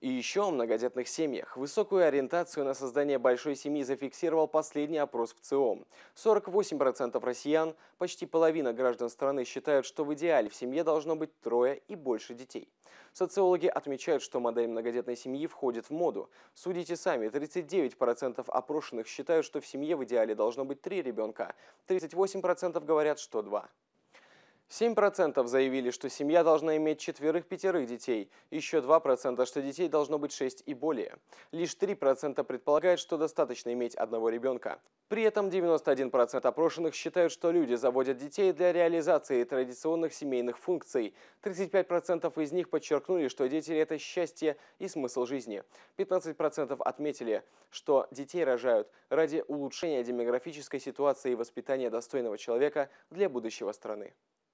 И еще о многодетных семьях. Высокую ориентацию на создание большой семьи зафиксировал последний опрос в ЦИОМ. 48% россиян, почти половина граждан страны считают, что в идеале в семье должно быть трое и больше детей. Социологи отмечают, что модель многодетной семьи входит в моду. Судите сами, 39% опрошенных считают, что в семье в идеале должно быть три ребенка, 38% говорят, что два. 7% заявили, что семья должна иметь четверых-пятерых детей, еще 2%, что детей должно быть 6 и более. Лишь 3% предполагают, что достаточно иметь одного ребенка. При этом 91% опрошенных считают, что люди заводят детей для реализации традиционных семейных функций. 35% из них подчеркнули, что дети – это счастье и смысл жизни. 15% отметили, что детей рожают ради улучшения демографической ситуации и воспитания достойного человека для будущего страны.